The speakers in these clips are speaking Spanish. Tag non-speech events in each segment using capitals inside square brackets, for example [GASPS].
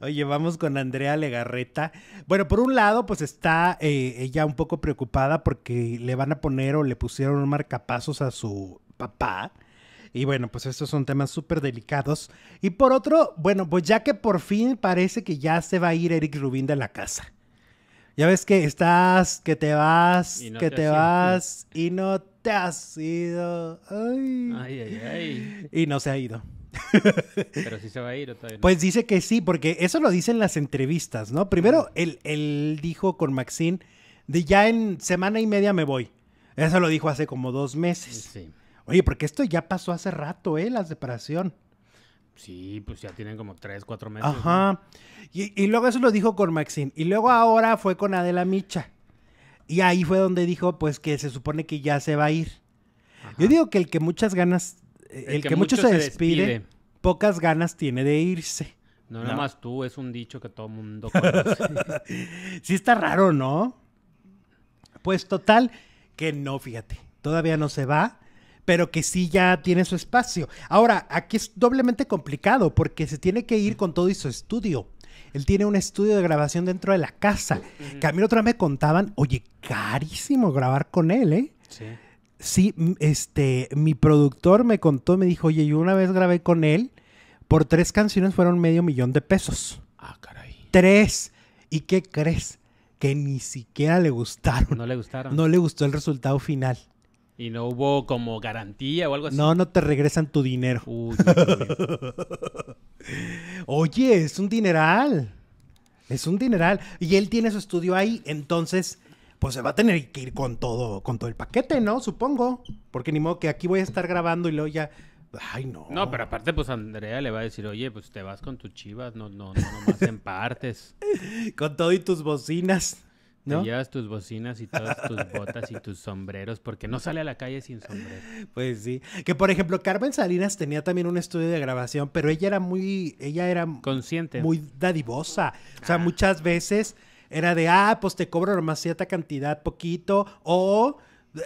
Oye, vamos con Andrea Legarreta. Bueno, por un lado, pues está eh, ella un poco preocupada porque le van a poner o le pusieron marcapasos a su papá. Y bueno, pues estos son temas súper delicados. Y por otro, bueno, pues ya que por fin parece que ya se va a ir Eric Rubín de la casa. Ya ves que estás, que te vas, que te, vas y no te has ido. ay. Y no se ha ido. Pero se va a ir Pues dice que sí, porque eso lo dicen las entrevistas, ¿no? Primero, él, él dijo con Maxine, de ya en semana y media me voy. Eso lo dijo hace como dos meses. Oye, porque esto ya pasó hace rato, ¿eh? La separación. Sí, pues ya tienen como tres, cuatro meses. Ajá. Y, luego eso lo dijo con Maxine. Y luego ahora fue con Adela Micha. Y ahí fue donde dijo, pues, que se supone que ya se va a ir. Yo digo que el que muchas ganas, el, que, mucho, se, despide pocas ganas tiene de irse. No, nada más tú, es un dicho que todo mundo [LAUGHS] conoce. sí está raro, ¿no? Pues total, que no, fíjate, todavía no se va, pero que sí ya tiene su espacio. Ahora, aquí es doblemente complicado porque se tiene que ir con todo y su estudio. Él tiene un estudio de grabación dentro de la casa. Que a mí otra vez me contaban, oye, carísimo grabar con él, ¿eh? Sí. Sí, este, mi productor me contó, me dijo, oye, yo una vez grabé con él por tres canciones fueron medio millón de pesos. Ah, caray. Tres. ¿Y qué crees? Que ni siquiera le gustaron. No le gustaron. No le gustó el resultado final. ¿Y no hubo como garantía o algo así? No, no te regresan tu dinero. Uy, [LAUGHS] Oye, es un dineral. Es un dineral. Y él tiene su estudio ahí, entonces, pues se va a tener que ir con todo, con todo el paquete, ¿no? Supongo. Porque ni modo que aquí voy a estar grabando y luego ya Ay, no. No, pero aparte, pues Andrea le va a decir, oye, pues te vas con tus chivas, no, no, no, nomás en partes. [LAUGHS] Con todo y tus bocinas. ¿No? Te llevas tus bocinas y todas tus botas y tus sombreros, porque no sale a la calle sin sombrero. Pues sí. Que por ejemplo, Carmen Salinas tenía también un estudio de grabación, pero ella era muy, ella era consciente. Muy dadivosa. O sea, ah. muchas veces era de, ah, pues te cobro nomás cierta cantidad, poquito, o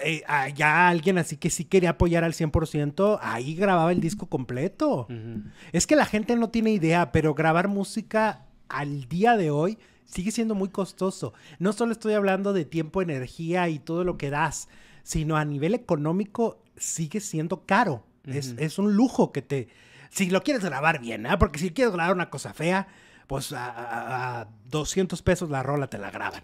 eh, ah, ya alguien así que sí quería apoyar al 100%, ahí grababa el disco completo. Es que la gente no tiene idea, pero grabar música al día de hoy sigue siendo muy costoso. No solo estoy hablando de tiempo, energía y todo lo que das, sino a nivel económico sigue siendo caro. es, un lujo que te... Si lo quieres grabar bien, ¿eh? porque si quieres grabar una cosa fea, pues a, 200 pesos la rola te la graban.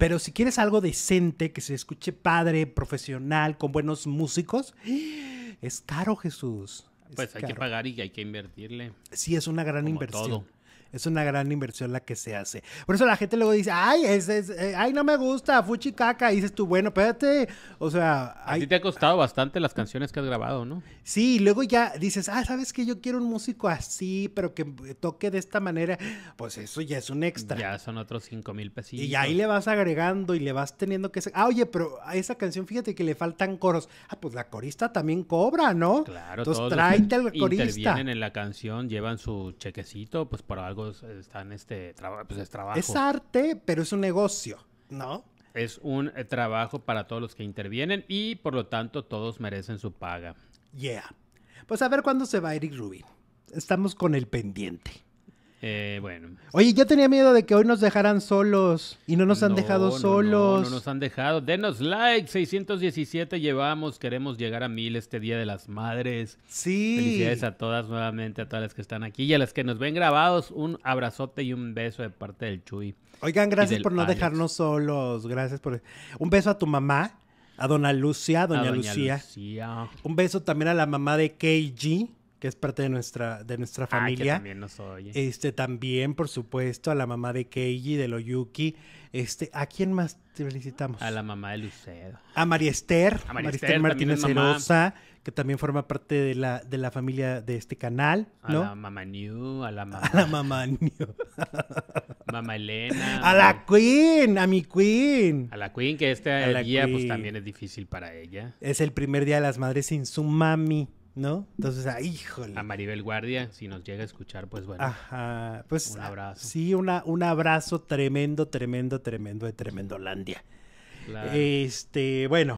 Pero si quieres algo decente, que se escuche padre, profesional, con buenos músicos, [GASPS] es caro, Jesús. pues hay que pagar y hay que invertirle. Sí, es una gran inversión. Todo. Es una gran inversión la que se hace. Por eso la gente luego dice, ay, es, eh, ay no me gusta, fuchi caca. dices tú, bueno, espérate. O sea... A ti te ha costado bastante las canciones que has grabado, ¿no? Sí, y luego ya dices, ah, ¿sabes que Yo quiero un músico así, pero que toque de esta manera. Pues eso ya es un extra. Ya son otros cinco mil pesitos. Y ahí le vas agregando y le vas teniendo que... Ah, oye, pero a esa canción, fíjate que le faltan coros. Ah, pues la corista también cobra, ¿no? Claro, Entonces, todos al corista. intervienen en la canción, llevan su chequecito, pues por algo están este, pues, es trabajo. Es arte, pero es un negocio, ¿no? Es un eh, trabajo para todos los que intervienen y por lo tanto todos merecen su paga. Yeah. Pues a ver cuándo se va Eric Rubin. Estamos con el pendiente. Eh, bueno. Oye, yo tenía miedo de que hoy nos dejaran solos y no nos han dejado solos. No, nos han dejado. Denos like, 617 llevamos, queremos llegar a mil este Día de las Madres. Sí. Felicidades a todas nuevamente, a todas las que están aquí y a las que nos ven grabados, un abrazote y un beso de parte del Chuy. Oigan, gracias por no dejarnos solos, gracias por... Un beso a tu mamá, a dona Lucia, doña, a Lucía. Un beso también a la mamá de KG que es parte de nuestra, de nuestra ah, familia. que también nos oye. Este, también, por supuesto, a la mamá de Keiji, de Loyuki. Este, ¿a quién más te felicitamos? A la mamá de Lucero. A María Esther. A María Esther Martínez Herosa, que también forma parte de la, de la familia de este canal, A la mamá New, a la mamá. A la mamá New. [LAUGHS] mamá Elena. A la Queen, a mi Queen. A la Queen, que este día pues también es difícil para ella. Es el primer día de las madres sin su mami. ¿No? Entonces, ah, híjole. A Maribel Guardia, si nos llega a escuchar, pues bueno. Ajá, pues. Un abrazo. Sí, una, un abrazo tremendo, tremendo, tremendo de Tremendolandia. Este, bueno,